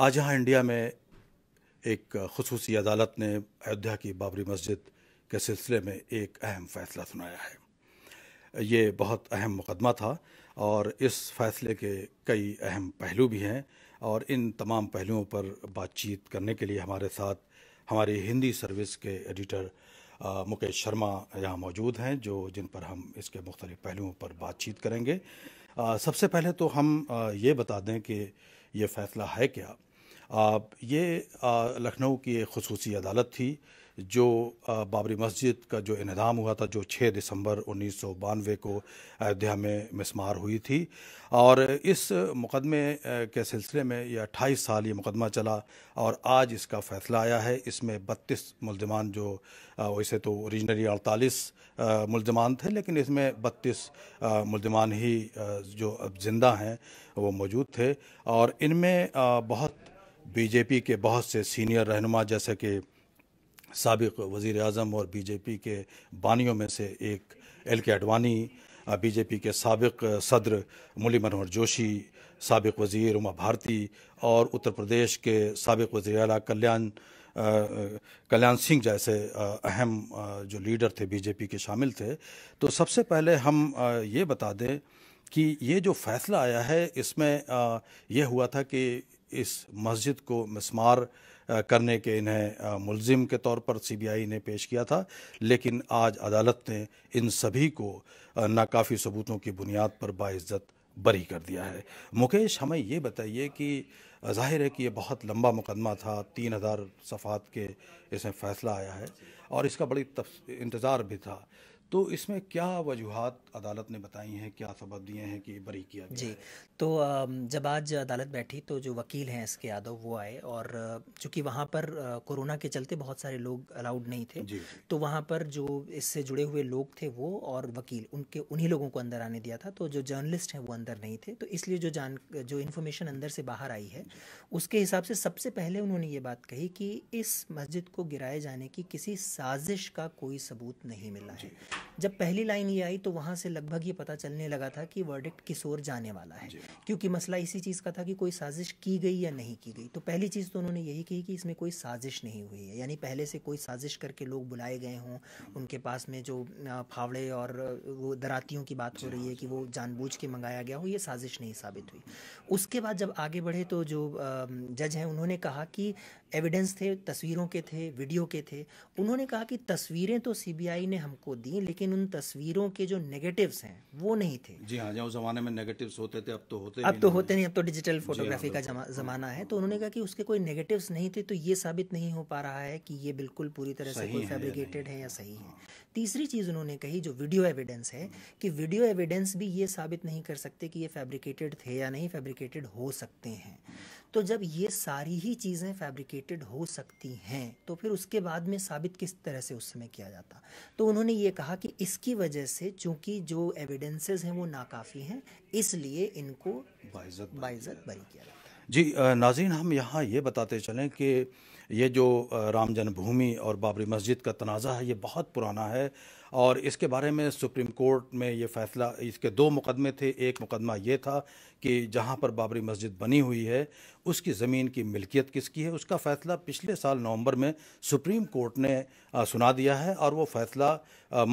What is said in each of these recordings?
आज यहाँ इंडिया में एक खसूसी अदालत ने अयोध्या की बाबरी मस्जिद के सिलसिले में एक अहम फ़ैसला सुनाया है ये बहुत अहम मुकदमा था और इस फैसले के कई अहम पहलू भी हैं और इन तमाम पहलुओं पर बातचीत करने के लिए हमारे साथ हमारी हिंदी सर्विस के एडिटर मुकेश शर्मा यहाँ मौजूद हैं जो जिन पर हम इसके मुख्तलिफ पहलुओं पर बातचीत करेंगे आ, सबसे पहले तो हम आ, ये बता दें कि ये फ़ैसला है क्या ये लखनऊ की एक खसूसी अदालत थी जो बाबरी मस्जिद का जो इनदाम हुआ था जो 6 दिसंबर उन्नीस को अयोध्या में मिसमार हुई थी और इस मुकदमे के सिलसिले में यह अट्ठाईस साल ये मुकदमा चला और आज इसका फ़ैसला आया है इसमें बत्तीस मुलजमान जो वैसे तो औरिजनली अड़तालीस मुलजमान थे लेकिन इसमें बत्तीस मुलजमान ही जो अब ज़िंदा हैं वो मौजूद थे और इनमें बहुत बीजेपी के बहुत से सीनियर रहनुमा जैसे कि सबक वज़ी अजम और बी जे पी के बानियों में से एक एल के अडवानी बीजेपी के सबक सदर मुली मनोहर जोशी सबक वज़ी उमा भारती और उत्तर प्रदेश के सबक वज़ी अला कल्याण कल्याण सिंह जैसे अहम जो लीडर थे बीजेपी के शामिल थे तो सबसे पहले हम ये बता दें कि ये जो फैसला आया है इसमें यह हुआ था कि इस मस्जिद को मस्मार करने के इन्हें मुलजिम के तौर पर सीबीआई ने पेश किया था लेकिन आज अदालत ने इन सभी को नाकाफ़ी सबूतों की बुनियाद पर बाइज्जत बरी कर दिया है मुकेश हमें ये बताइए कि जाहिर है कि ये बहुत लंबा मुकदमा था तीन हज़ार सफ़ात के इसमें फ़ैसला आया है और इसका बड़ी इंतज़ार भी था तो इसमें क्या वजूहत अदालत ने बताई हैं क्या सबब दिए हैं कि बरी किया गया जी है? तो जब आज अदालत बैठी तो जो वकील हैं एस के यादव वो आए और चूंकि वहाँ पर कोरोना के चलते बहुत सारे लोग अलाउड नहीं थे जी। तो वहाँ पर जो इससे जुड़े हुए लोग थे वो और वकील उनके उन्हीं लोगों को अंदर आने दिया था तो जो जर्नलिस्ट हैं वो अंदर नहीं थे तो इसलिए जो जान जो इन्फॉर्मेशन अंदर से बाहर आई है उसके हिसाब से सबसे पहले उन्होंने ये बात कही कि इस मस्जिद को गिराए जाने की किसी साजिश का कोई सबूत नहीं मिला है जब पहली लाइन ये आई तो वहाँ से लगभग ये पता चलने लगा था कि वर्डिक्ट किस ओर जाने वाला है क्योंकि मसला इसी चीज़ का था कि कोई साजिश की गई या नहीं की गई तो पहली चीज़ तो उन्होंने यही कही कि इसमें कोई साजिश नहीं हुई है यानी पहले से कोई साजिश करके लोग बुलाए गए हों उनके पास में जो फावड़े और वो दरातियों की बात हो रही है कि वो जानबूझ के मंगाया गया हो ये साजिश नहीं साबित हुई उसके बाद जब आगे बढ़े तो जो जज हैं उन्होंने कहा कि एविडेंस थे तस्वीरों के थे वीडियो के थे उन्होंने कहा कि तस्वीरें तो सीबीआई ने हमको दी लेकिन उन तस्वीरों के जो नेगेटिव्स हैं वो नहीं थे जी हाँ उस जमाने में नेगेटिव्स होते थे अब तो होते अब तो होते नहीं अब तो डिजिटल फोटोग्राफी हाँ, का जमाना है तो उन्होंने कहा कि उसके कोई नेगेटिव्स नहीं थे तो ये साबित नहीं हो पा रहा है कि ये बिल्कुल पूरी तरह से कोई फेब्रिकेटेड है या सही है हाँ। तीसरी चीज़ उन्होंने कही जो वीडियो एविडेंस है कि वीडियो एविडेंस भी ये साबित नहीं कर सकते कि ये फैब्रिकेटेड थे या नहीं फैब्रिकेटेड हो सकते हैं तो जब ये सारी ही चीज़ें फैब्रिकेटेड हो सकती हैं तो फिर उसके बाद में साबित किस तरह से उस समय किया जाता तो उन्होंने ये कहा कि इसकी वजह से चूँकि जो एविडेंसेस हैं वो नाकाफ़ी हैं इसलिए इनको बाइज़त बाइज़त बरी किया जाता जी नाजीन हम यहाँ ये बताते चलें कि ये जो राम जन्मभूमि और बाबरी मस्जिद का तनाज़ा है ये बहुत पुराना है और इसके बारे में सुप्रीम कोर्ट में ये फैसला इसके दो मुकदमे थे एक मुकदमा ये था कि जहाँ पर बाबरी मस्जिद बनी हुई है उसकी ज़मीन की मिल्कियत किसकी है उसका फ़ैसला पिछले साल नवंबर में सुप्रीम कोर्ट ने सुना दिया है और वो फ़ैसला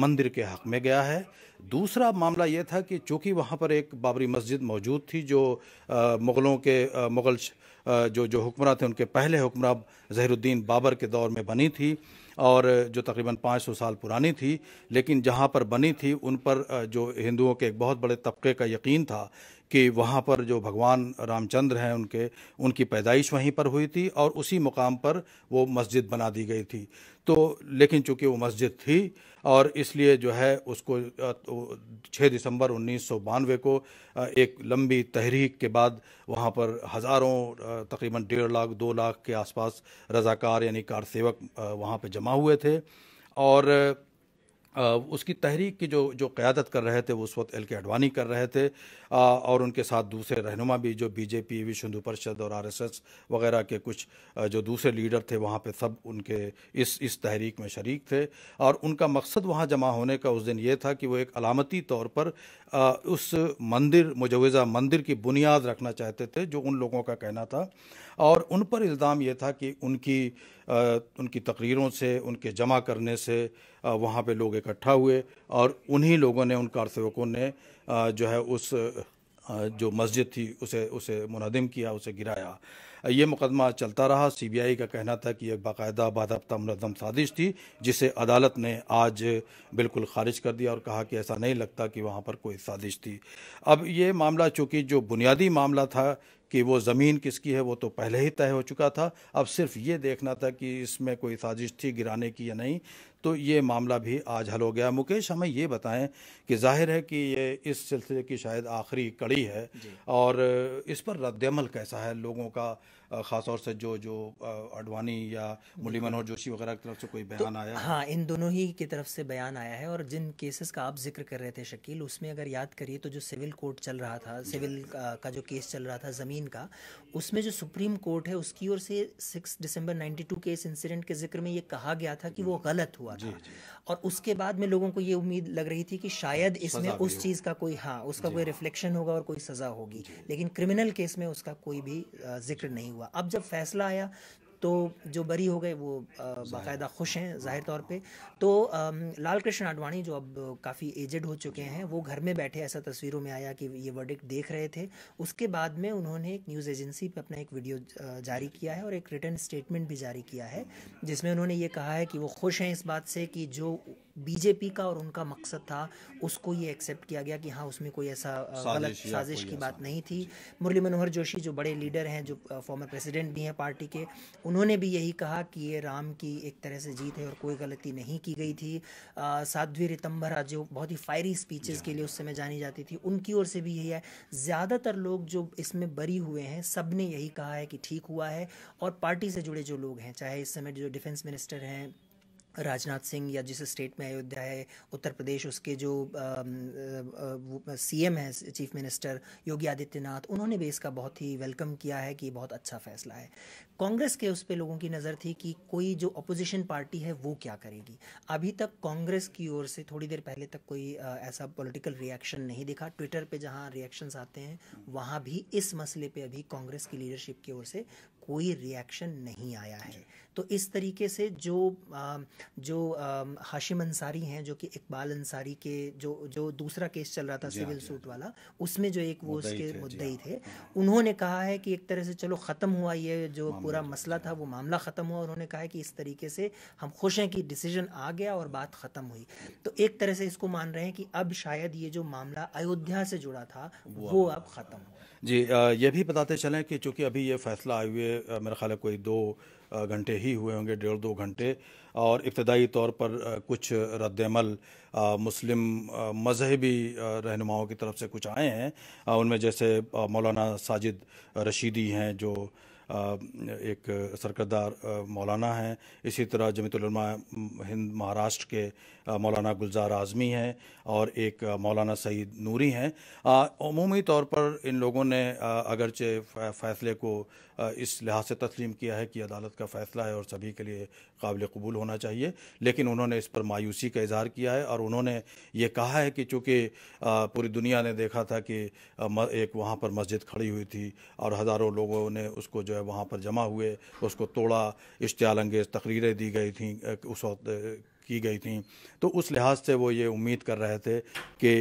मंदिर के हक़ में गया है दूसरा मामला ये था कि चूँकि वहाँ पर एक बाबरी मस्जिद मौजूद थी जो मुग़लों के मुग़ल जो जो हुक्मरान थे उनके पहले हुक्मरान जहरुद्दीन बाबर के दौर में बनी थी और जो तकरीबन 500 साल पुरानी थी लेकिन जहाँ पर बनी थी उन पर जो हिंदुओं के एक बहुत बड़े तबके का यकीन था कि वहाँ पर जो भगवान रामचंद्र हैं उनके उनकी पैदाइश वहीं पर हुई थी और उसी मुकाम पर वो मस्जिद बना दी गई थी तो लेकिन चूंकि वो मस्जिद थी और इसलिए जो है उसको 6 तो दिसंबर उन्नीस को एक लंबी तहरीक के बाद वहाँ पर हज़ारों तकरीबन डेढ़ लाख दो लाख के आसपास रज़ाकार यानी कार सेवक वहाँ पर जमा हुए थे और उसकी तहरीक की जो जो क़्यादत कर रहे थे वो उस वक्त एल के अडवानी कर रहे थे और उनके साथ दूसरे रहनुमा भी जो बीजेपी विश्व हिंदू परिषद और आरएसएस वगैरह के कुछ जो दूसरे लीडर थे वहाँ पे सब उनके इस इस तहरीक में शरीक थे और उनका मकसद वहाँ जमा होने का उस दिन ये था कि वो एक अलामती तौर पर उस मंदिर मुजवज़ा मंदिर की बुनियाद रखना चाहते थे जो उन लोगों का कहना था और उन पर इल्ज़ाम ये था कि उनकी उनकी तकरीरों से उनके जमा करने से वहाँ पे लोग इकट्ठा हुए और उन्हीं लोगों ने उन कारसेवकों ने जो है उस जो मस्जिद थी उसे उसे मुनदम किया उसे गिराया ये मुकदमा चलता रहा सीबीआई का कहना था कि यह बाकायदा बाधपता मुनदम साजिश थी जिसे अदालत ने आज बिल्कुल खारिज कर दिया और कहा कि ऐसा नहीं लगता कि वहाँ पर कोई साजिश थी अब ये मामला चूँकि जो बुनियादी मामला था कि वो ज़मीन किसकी है वो तो पहले ही तय हो चुका था अब सिर्फ ये देखना था कि इसमें कोई साजिश थी गिराने की या नहीं तो ये मामला भी आज हल हो गया मुकेश हमें ये बताएं कि जाहिर है कि ये इस सिलसिले की शायद आखिरी कड़ी है और इस पर रद्दमल कैसा है लोगों का ख़ास तौर से जो जो अडवाणी या मुरली मनोहर जोशी वगैरह की तरफ से कोई बयान तो, आया हाँ इन दोनों ही की तरफ से बयान आया है और जिन केसेस का आप जिक्र कर रहे थे शकील उसमें अगर याद करिए तो जो सिविल कोर्ट चल रहा था सिविल का जो केस चल रहा था ज़मीन का उसमें जो सुप्रीम कोर्ट है उसकी ओर से सिक्स दिसंबर टू के इस इंसिडेंट के जिक्र में ये कहा गया था कि वो गलत हुआ था और उसके बाद में लोगों को ये उम्मीद लग रही थी कि शायद इसमें उस चीज़ का कोई हाँ उसका कोई रिफ्लेक्शन होगा और कोई सज़ा होगी लेकिन क्रिमिनल केस में उसका कोई भी जिक्र नहीं हुआ हुआ अब जब फैसला आया तो जो बरी हो गए वो बाकायदा खुश हैं ज़ाहिर तौर पे तो लाल कृष्ण आडवाणी जो अब काफ़ी एजड हो चुके हैं वो घर में बैठे ऐसा तस्वीरों में आया कि ये वर्डिक्ट देख रहे थे उसके बाद में उन्होंने एक न्यूज़ एजेंसी पे अपना एक वीडियो जारी किया है और एक रिटर्न स्टेटमेंट भी जारी किया है जिसमें उन्होंने ये कहा है कि वो खुश हैं इस बात से कि जो बीजेपी का और उनका मकसद था उसको ये एक्सेप्ट किया गया कि हाँ उसमें कोई ऐसा गलत साजिश की बात नहीं थी मुरली मनोहर जोशी जो बड़े लीडर हैं जो फॉर्मर प्रेसिडेंट भी हैं पार्टी के उन्होंने भी यही कहा कि ये राम की एक तरह से जीत है और कोई गलती नहीं की गई थी साध्वी रितंबरा जो बहुत ही फायरी स्पीचेस के लिए उस समय जानी जाती थी उनकी ओर से भी यही है ज़्यादातर लोग जो इसमें बरी हुए हैं सब ने यही कहा है कि ठीक हुआ है और पार्टी से जुड़े जो लोग हैं चाहे इस समय जो डिफेंस मिनिस्टर हैं राजनाथ सिंह या जिस स्टेट में अयोध्या है उत्तर प्रदेश उसके जो सीएम है चीफ मिनिस्टर योगी आदित्यनाथ उन्होंने भी इसका बहुत ही वेलकम किया है कि बहुत अच्छा फैसला है कांग्रेस के उस पर लोगों की नज़र थी कि कोई जो अपोजिशन पार्टी है वो क्या करेगी अभी तक कांग्रेस की ओर से थोड़ी देर पहले तक कोई आ, ऐसा पॉलिटिकल रिएक्शन नहीं दिखा ट्विटर पे जहां रिएक्शंस आते हैं वहां भी इस मसले पे अभी कांग्रेस की लीडरशिप की ओर से कोई रिएक्शन नहीं आया है तो इस तरीके से जो जो हाशिम अंसारी हैं जो कि इकबाल अंसारी के जो जो दूसरा केस चल रहा था सिविल सूट हाँ, हाँ, वाला उसमें जो एक वो उसके मुद्दई थे हाँ, उन्होंने कहा है कि एक तरह से चलो ख़त्म हुआ ये जो पूरा मसला था वो मामला ख़त्म हुआ उन्होंने कहा है कि इस तरीके से हम खुश हैं कि डिसीजन आ गया और बात ख़त्म हुई तो एक तरह से इसको मान रहे हैं कि अब शायद ये जो मामला अयोध्या से जुड़ा था वो अब ख़त्म हुआ जी ये भी बताते चलें कि चूँकि अभी ये फैसला आए हुए मेरा ख्याल है कोई दो घंटे ही हुए होंगे डेढ़ दो घंटे और इब्तदाई तौर पर कुछ रद्दमल मुस्लिम मजहबी रहनुमाओं की तरफ से कुछ आए हैं उनमें जैसे मौलाना साजिद रशीदी हैं जो एक सरकदार मौलाना हैं इसी तरह जमीतलमा हिंद महाराष्ट्र के मौलाना गुलजार आज़मी हैं और एक मौलाना सईद नूरी हैं अमूमी तौर पर इन लोगों ने अगरचे फ़ैसले को इस लिहाज से तस्लीम किया है कि अदालत का फ़ैसला है और सभी के लिए काबिल कबूल होना चाहिए लेकिन उन्होंने इस पर मायूसी का इजहार किया है और उन्होंने ये कहा है कि चूँकि पूरी दुनिया ने देखा था कि एक वहाँ पर मस्जिद खड़ी हुई थी और हज़ारों लोगों ने उसको जो है है वहाँ पर जमा हुए उसको तोड़ा अंगेज़ तकरीरें दी गई थी उस वक्त की गई थी तो उस लिहाज से वो ये उम्मीद कर रहे थे कि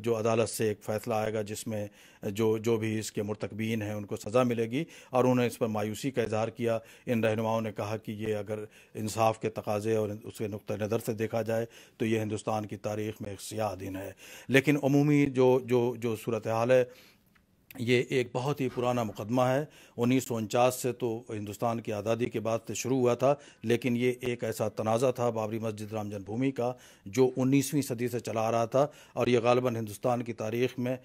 जो अदालत से एक फ़ैसला आएगा जिसमें जो जो भी इसके मरतकबीन हैं उनको सज़ा मिलेगी और उन्होंने इस पर मायूसी का इजहार किया इन रहनुमाओं ने कहा कि ये अगर इंसाफ के तकाजे और उसके नुक़ नज़र से देखा जाए तो ये हिंदुस्तान की तारीख में एक सियाह दिन है लेकिन अमूमी जो जो जो सूरत हाल है ये एक बहुत ही पुराना मुकदमा है उन्नीस से तो हिंदुस्तान की आज़ादी के बाद से शुरू हुआ था लेकिन ये एक ऐसा तनाज़ा था बाबरी मस्जिद राम जन्मभूमि का जो उन्नीसवीं सदी से चला आ रहा था और ये गालबा हिंदुस्तान की तारीख में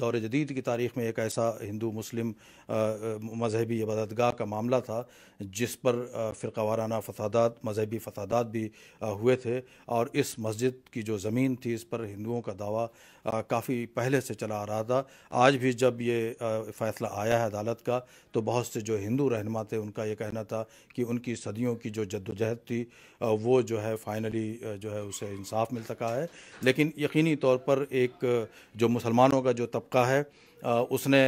दौर जदीद की तारीख में एक ऐसा हिंदू मुस्लिम मजहबी इबादतगाह का मामला था जिस पर फिर वाराना फसादात मजहबी फसादात भी हुए थे और इस मस्जिद की जो ज़मीन थी इस पर हिंदुओं का दावा काफ़ी पहले से चला आ रहा था आज भी जब ये फैसला आया है अदालत का तो बहुत से जो हिंदू रहनमा थे उनका ये कहना था कि उनकी सदियों की जो जद्दोजहद थी वो जो है फाइनली जो है उसे इंसाफ मिल सका है लेकिन यकीनी तौर पर एक जो मुसलमानों का जो तबका है उसने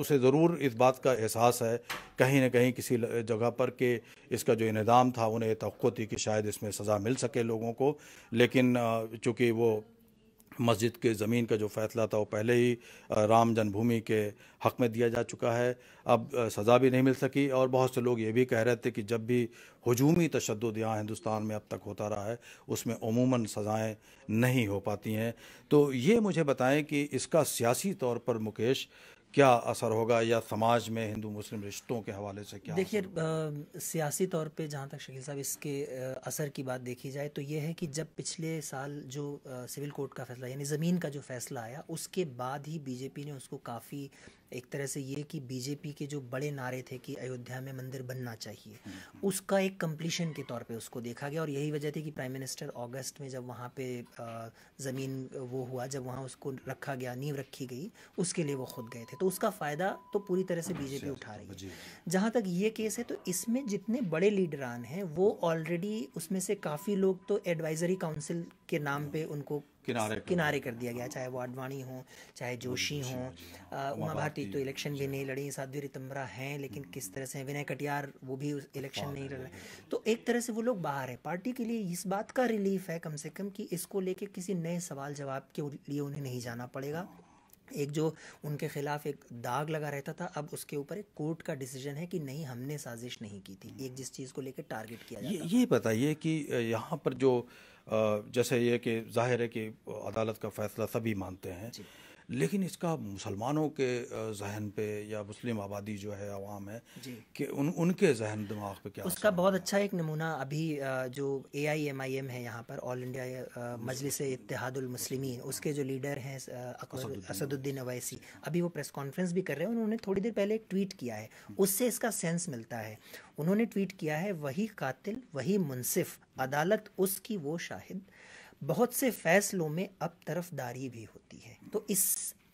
उसे ज़रूर इस बात का एहसास है कहीं ना कहीं किसी जगह पर कि इसका जो इनदाम था उन्हें तो थी कि शायद इसमें सज़ा मिल सके लोगों को लेकिन चूँकि वो मस्जिद के ज़मीन का जो फ़ैसला था वो पहले ही राम जन्मभूमि के हक़ में दिया जा चुका है अब सज़ा भी नहीं मिल सकी और बहुत से लोग ये भी कह रहे थे कि जब भी हजूमी तशद यहाँ हिंदुस्तान में अब तक होता रहा है उसमें अमूमन सज़ाएँ नहीं हो पाती हैं तो ये मुझे बताएं कि इसका सियासी तौर पर मुकेश क्या असर होगा या समाज में हिंदू मुस्लिम रिश्तों के हवाले से क्या देखिए सियासी तौर पे जहाँ तक शकील साहब इसके आ, असर की बात देखी जाए तो ये है कि जब पिछले साल जो आ, सिविल कोर्ट का फैसला यानी ज़मीन का जो फैसला आया उसके बाद ही बीजेपी ने उसको काफ़ी एक तरह से ये कि बीजेपी के जो बड़े नारे थे कि अयोध्या में मंदिर बनना चाहिए हम्म, हम्म। उसका एक कम्प्लीशन के तौर पे उसको देखा गया और यही वजह थी कि प्राइम मिनिस्टर अगस्त में जब वहाँ पे ज़मीन वो हुआ जब वहाँ उसको रखा गया नींव रखी गई उसके लिए वो खुद गए थे तो उसका फ़ायदा तो पूरी तरह से बीजेपी उठा रही है जहाँ तक ये केस है तो इसमें जितने बड़े लीडरान हैं वो ऑलरेडी उसमें से काफ़ी लोग तो एडवाइज़री काउंसिल के नाम हम्म। पर उनको किनारे कर किनारे कर दिया गया चाहे वो आडवाणी हो चाहे जोशी हो उमा भारती तो इलेक्शन भी नहीं लड़ी साध्वी रितम्बरा हैं लेकिन किस तरह से विनय कटियार वो भी इलेक्शन नहीं लड़ रहे तो एक तरह से वो लोग बाहर है पार्टी के लिए इस बात का रिलीफ है कम से कम कि इसको लेके किसी नए सवाल जवाब के लिए उन्हें नहीं जाना पड़ेगा एक जो उनके खिलाफ एक दाग लगा रहता था अब उसके ऊपर एक कोर्ट का डिसीजन है कि नहीं हमने साजिश नहीं की थी एक जिस चीज़ को लेकर टारगेट किया जाता ये, ये बताइए कि यहाँ पर जो जैसे ये कि जाहिर है कि अदालत का फैसला सभी मानते हैं लेकिन इसका मुसलमानों के जहन पे या मुस्लिम आबादी जो है आवाम है कि उन उनके जहन दिमाग पे क्या उसका बहुत अच्छा एक नमूना अभी जो ए आई एम आई एम है यहाँ पर ऑल इंडिया मजलिस इतिहादुलमसलिमिन उसके जो लीडर हैं असदुद्दीन अवैसी अभी वो प्रेस कॉन्फ्रेंस भी कर रहे हैं उन्होंने थोड़ी देर पहले एक ट्वीट किया है हम्म। उससे इसका सेंस मिलता है उन्होंने ट्वीट किया है वही कातिल वही मुनसिफ अदालत उसकी वो शाहिद बहुत से फैसलों में अब तरफदारी भी होती है तो इस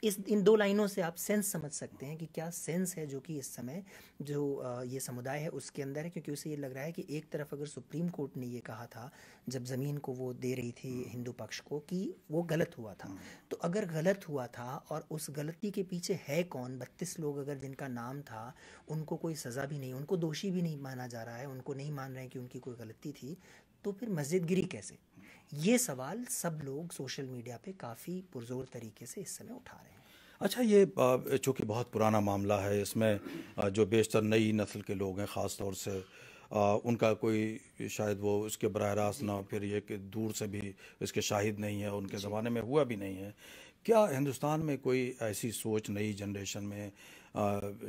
इस इन दो लाइनों से आप सेंस समझ सकते हैं कि क्या सेंस है जो कि इस समय जो ये समुदाय है उसके अंदर है क्योंकि उसे ये लग रहा है कि एक तरफ अगर सुप्रीम कोर्ट ने ये कहा था जब ज़मीन को वो दे रही थी हम्म। हिंदू पक्ष को कि वो गलत हुआ था हम्म। तो अगर गलत हुआ था और उस गलती के पीछे है कौन बत्तीस लोग अगर जिनका नाम था उनको कोई सज़ा भी नहीं उनको दोषी भी नहीं माना जा रहा है उनको नहीं मान रहे हैं कि उनकी कोई गलती थी तो फिर मस्जिदगिरी कैसे ये सवाल सब लोग सोशल मीडिया पे काफ़ी पुरजोर तरीके से इस समय उठा रहे हैं अच्छा ये चूँकि बहुत पुराना मामला है इसमें जो बेशतर नई नस्ल के लोग हैं ख़ास तौर से आ, उनका कोई शायद वो उसके बरह रास्त ना फिर ये कि दूर से भी इसके शाहिद नहीं है उनके ज़माने में हुआ भी नहीं है क्या हिंदुस्तान में कोई ऐसी सोच नई जनरेशन में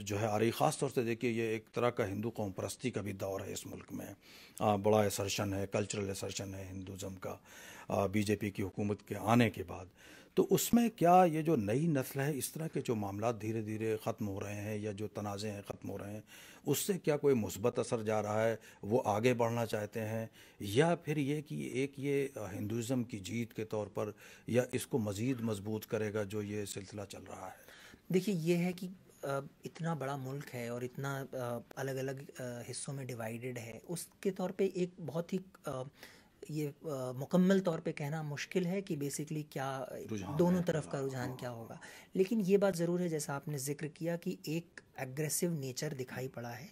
जो है आ रही ख़ास तौर से देखिए ये एक तरह का हिंदू कौम परस्ती का भी दौर है इस मुल्क में बड़ा एसर्शन है कल्चरल एसर्शन है हिंदुज़म का बीजेपी की हुकूमत के आने के बाद तो उसमें क्या ये जो नई नस्ल है इस तरह के जो मामला धीरे धीरे ख़त्म हो रहे हैं या जो तनाज़े हैं ख़त्म हो रहे हैं उससे क्या कोई मुसबत असर जा रहा है वो आगे बढ़ना चाहते हैं या फिर ये कि एक ये हिंदुज़म की जीत के तौर पर या इसको मज़ीद मजबूत करेगा जो ये सिलसिला चल रहा है देखिए ये है कि इतना बड़ा मुल्क है और इतना अलग अलग हिस्सों में डिवाइडेड है उसके तौर पे एक बहुत ही ये मुकम्मल तौर पे कहना मुश्किल है कि बेसिकली क्या दोनों तरफ का रुझान क्या होगा लेकिन ये बात ज़रूर है जैसा आपने जिक्र किया कि एक एग्रेसिव नेचर दिखाई पड़ा है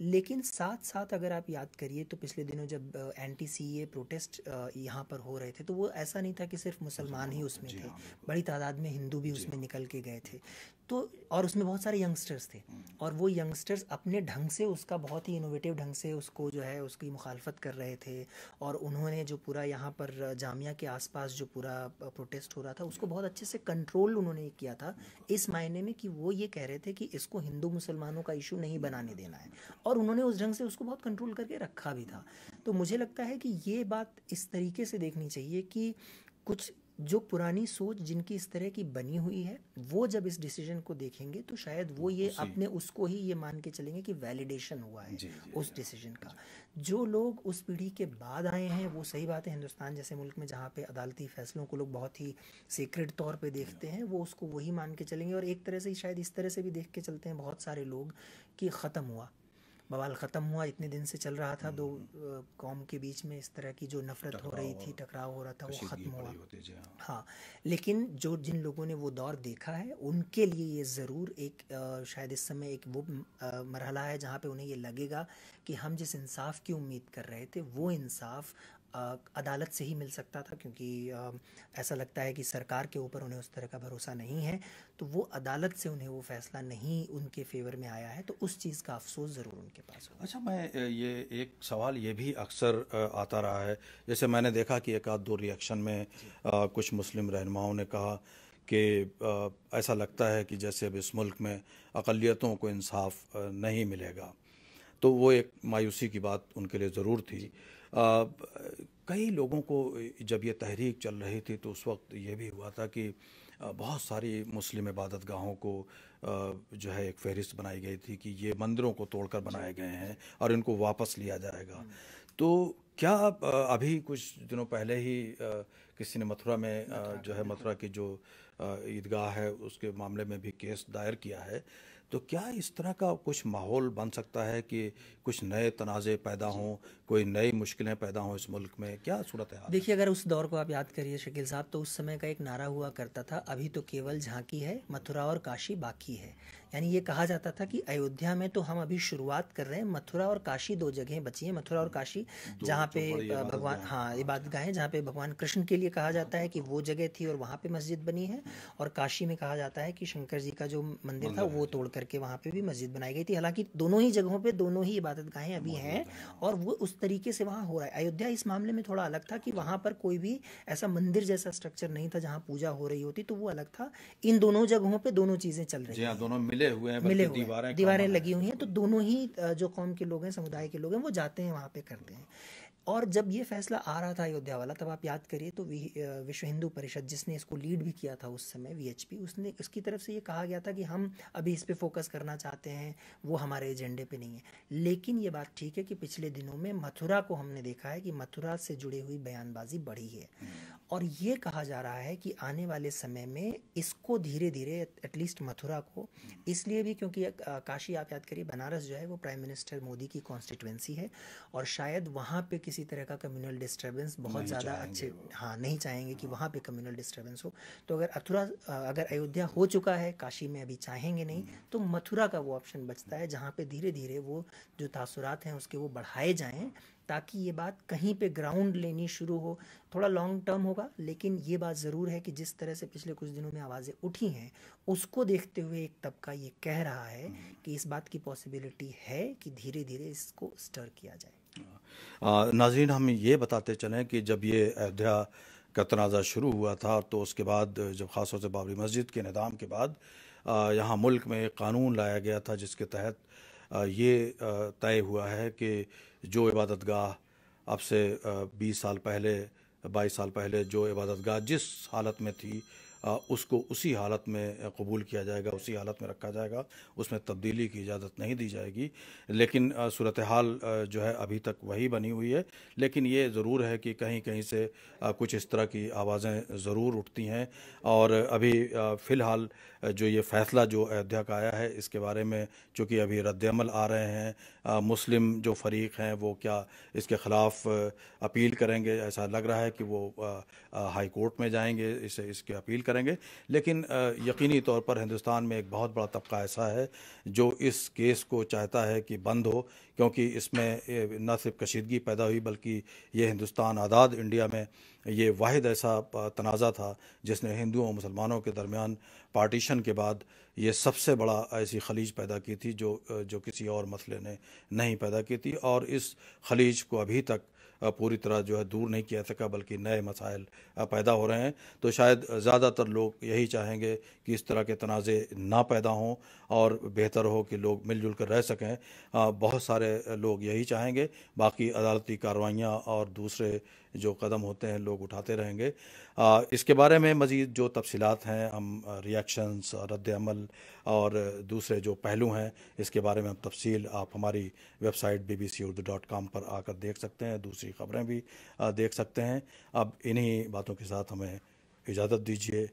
लेकिन साथ साथ अगर आप याद करिए तो पिछले दिनों जब एंटी सी ए प्रोटेस्ट यहाँ पर हो रहे थे तो वो ऐसा नहीं था कि सिर्फ मुसलमान ही उसमें थे हाँ, बड़ी तादाद में हिंदू भी उसमें हाँ। निकल के गए थे तो और उसमें बहुत सारे यंगस्टर्स थे हम्म। और वो यंगस्टर्स अपने ढंग से उसका बहुत ही इनोवेटिव ढंग से उसको जो है उसकी मुखालफत कर रहे थे और उन्होंने जो पूरा यहाँ पर जामिया के आसपास जो पूरा प्रोटेस्ट हो रहा था उसको बहुत अच्छे से कंट्रोल उन्होंने किया था इस मायने में कि वो ये कह रहे थे कि इसको हिंदू मुसलमानों का इशू नहीं बनाने देना है और उन्होंने उस ढंग से उसको बहुत कंट्रोल करके रखा भी था तो मुझे लगता है कि ये बात इस तरीके से देखनी चाहिए कि कुछ जो पुरानी सोच जिनकी इस तरह की बनी हुई है वो जब इस डिसीजन को देखेंगे तो शायद वो ये अपने उसको ही ये मान के चलेंगे कि वैलिडेशन हुआ है जी, जी, उस डिसीजन का जो लोग उस पीढ़ी के बाद आए हैं वो सही बात है हिंदुस्तान जैसे मुल्क में जहाँ पे अदालती फैसलों को लोग बहुत ही सीक्रेट तौर पर देखते हैं वो उसको वही मान के चलेंगे और एक तरह से शायद इस तरह से भी देख के चलते हैं बहुत सारे लोग कि ख़त्म हुआ बवाल ख़त्म हुआ इतने दिन से चल रहा था हम्म। दो कौम के बीच में इस तरह की जो नफरत हो रही थी टकराव हो रहा था वो ख़त्म हुआ हाँ।, हाँ लेकिन जो जिन लोगों ने वो दौर देखा है उनके लिए ये ज़रूर एक शायद इस समय एक वो मरहला है जहाँ पे उन्हें ये लगेगा कि हम जिस इंसाफ की उम्मीद कर रहे थे वो इंसाफ अदालत से ही मिल सकता था क्योंकि ऐसा लगता है कि सरकार के ऊपर उन्हें उस तरह का भरोसा नहीं है तो वो अदालत से उन्हें वो फैसला नहीं उनके फेवर में आया है तो उस चीज़ का अफसोस ज़रूर उनके पास होगा अच्छा मैं ये एक सवाल ये भी अक्सर आता रहा है जैसे मैंने देखा कि एक आध दो रिएक्शन में आ, कुछ मुस्लिम रहनुमाओं ने कहा कि ऐसा लगता है कि जैसे अब इस मुल्क में अकलीतों को इंसाफ नहीं मिलेगा तो वो एक मायूसी की बात उनके लिए ज़रूर थी कई लोगों को जब ये तहरीक चल रही थी तो उस वक्त यह भी हुआ था कि बहुत सारी मुस्लिम इबादत गाहों को जो है एक फहरिस्त बनाई गई थी कि ये मंदिरों को तोड़कर बनाए गए हैं और इनको वापस लिया जाएगा हम्म। तो क्या अभी कुछ दिनों पहले ही किसी ने मथुरा में जो है मथुरा की जो ईदगाह है उसके मामले में भी केस दायर किया है तो क्या इस तरह का कुछ माहौल बन सकता है कि कुछ नए तनाज़े पैदा हों कोई नई मुश्किलें पैदा हों इस मुल्क में क्या सूरत है देखिए अगर उस दौर को आप याद करिए शकील साहब तो उस समय का एक नारा हुआ करता था अभी तो केवल झांकी है मथुरा और काशी बाकी है यानी ये कहा जाता था कि अयोध्या में तो हम अभी शुरुआत कर रहे हैं मथुरा और काशी दो जगह बची हैं मथुरा और काशी जहाँ तो पे भगवान हाँ इबादत गाहें जहाँ पे भगवान कृष्ण के लिए कहा जाता है कि वो जगह थी और वहाँ पे मस्जिद बनी है और काशी में कहा जाता है कि शंकर जी का जो मंदिर था वो तोड़ करके वहाँ पे भी मस्जिद बनाई गई थी हालांकि दोनों ही जगहों पर दोनों ही इबादत अभी हैं और वो उस तरीके से वहाँ हो रहा है अयोध्या इस मामले में थोड़ा अलग था कि वहाँ पर कोई भी ऐसा मंदिर जैसा स्ट्रक्चर नहीं था जहाँ पूजा हो रही होती तो वो अलग था इन दोनों जगहों पर दोनों चीज़ें चल रही हैं हाँ, दोनों मिले मिले हुए हैं मिले हुए दीवारें दीवारें लगी हुई हैं तो दोनों ही जो कौम के लोग हैं समुदाय के लोग हैं वो जाते हैं वहाँ पे करते हैं और जब ये फैसला आ रहा था अयोध्या वाला तब आप याद करिए तो विश्व हिंदू परिषद जिसने इसको लीड भी किया था उस समय वीएचपी उसने उसकी तरफ से ये कहा गया था कि हम अभी इस पर फोकस करना चाहते हैं वो हमारे एजेंडे पे नहीं है लेकिन ये बात ठीक है कि पिछले दिनों में मथुरा को हमने देखा है कि मथुरा से जुड़ी हुई बयानबाजी बढ़ी है और ये कहा जा रहा है कि आने वाले समय में इसको धीरे धीरे एटलीस्ट मथुरा को इसलिए भी क्योंकि काशी आप याद करिए बनारस जो है वो प्राइम मिनिस्टर मोदी की कॉन्स्टिट्यूंसी है और शायद वहाँ पे किसी तरह का कम्युनल डिस्टर्बेंस बहुत ज़्यादा अच्छे हाँ नहीं चाहेंगे कि हाँ। वहाँ पे कम्युनल डिस्टर्बेंस हो तो अगर अथुरा अगर अयोध्या हो चुका है काशी में अभी चाहेंगे नहीं हम्म। तो मथुरा का वो ऑप्शन बचता है जहाँ पर धीरे धीरे वो जो तासुरात हैं उसके वो बढ़ाए जाएँ ताकि ये बात कहीं पे ग्राउंड लेनी शुरू हो थोड़ा लॉन्ग टर्म होगा लेकिन ये बात ज़रूर है कि जिस तरह से पिछले कुछ दिनों में आवाज़ें उठी हैं उसको देखते हुए एक तबका ये कह रहा है हम्म। कि इस बात की पॉसिबिलिटी है कि धीरे धीरे इसको स्टर किया जाए नाजीन हम ये बताते चलें कि जब ये अयोध्या का तनाज़ा शुरू हुआ था तो उसके बाद जब ख़ास से बाबरी मस्जिद के निदाम के बाद यहाँ मुल्क में एक कानून लाया गया था जिसके तहत ये तय हुआ है कि जो इबादत गाह अब से बीस साल पहले बाईस साल पहले जो इबादत गाह जिस हालत में थी उसको उसी हालत में कबूल किया जाएगा उसी हालत में रखा जाएगा उसमें तब्दीली की इजाज़त नहीं दी जाएगी लेकिन सूरत हाल जो है अभी तक वही बनी हुई है लेकिन ये ज़रूर है कि कहीं कहीं से कुछ इस तरह की आवाज़ें ज़रूर उठती हैं और अभी फ़िलहाल जो ये फ़ैसला जो अयोध्या का आया है इसके बारे में चूँकि अभी रद्दमल आ रहे हैं मुस्लिम जो फरीक हैं वो क्या इसके ख़िलाफ़ अपील करेंगे ऐसा लग रहा है कि वो हाई कोर्ट में जाएंगे इसे इसके अपील करेंगे लेकिन यकीनी तौर पर हिंदुस्तान में एक बहुत बड़ा तबका ऐसा है जो इस केस को चाहता है कि बंद हो क्योंकि इसमें न सिर्फ कशीदगी पैदा हुई बल्कि ये हिंदुस्तान आज़ाद इंडिया में ये वाद ऐसा तनाज़ा था जिसने हिंदुओं और मुसलमानों के दरमियान पार्टीशन के बाद ये सबसे बड़ा ऐसी खलीज पैदा की थी जो जो किसी और मसले ने नहीं पैदा की थी और इस खलीज को अभी तक पूरी तरह जो है दूर नहीं किया सका बल्कि नए मसाइल पैदा हो रहे हैं तो शायद ज़्यादातर लोग यही चाहेंगे कि इस तरह के तनाज़े ना पैदा हों और बेहतर हो कि लोग मिलजुल कर रह सकें बहुत सारे लोग यही चाहेंगे बाकी अदालती कार्रवाइयाँ और दूसरे जो कदम होते हैं लोग उठाते रहेंगे इसके बारे में मज़ीद जो तफसीत हैं हम रिएक्शंस रद्दमल और दूसरे जो पहलू हैं इसके बारे में हम तफसील आप हमारी website B B C Urdu dot com पर आकर देख सकते हैं दूसरी ख़बरें भी देख सकते हैं अब इन्हीं बातों के साथ हमें इजाज़त दीजिए